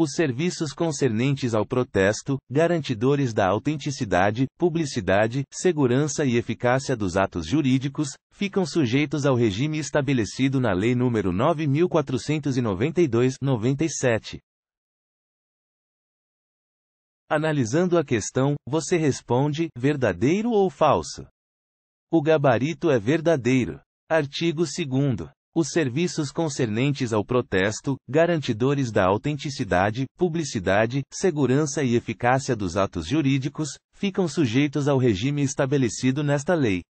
os serviços concernentes ao protesto, garantidores da autenticidade, publicidade, segurança e eficácia dos atos jurídicos, ficam sujeitos ao regime estabelecido na Lei nº 9492-97. Analisando a questão, você responde: verdadeiro ou falso? O gabarito é verdadeiro. Artigo 2 os serviços concernentes ao protesto, garantidores da autenticidade, publicidade, segurança e eficácia dos atos jurídicos, ficam sujeitos ao regime estabelecido nesta lei.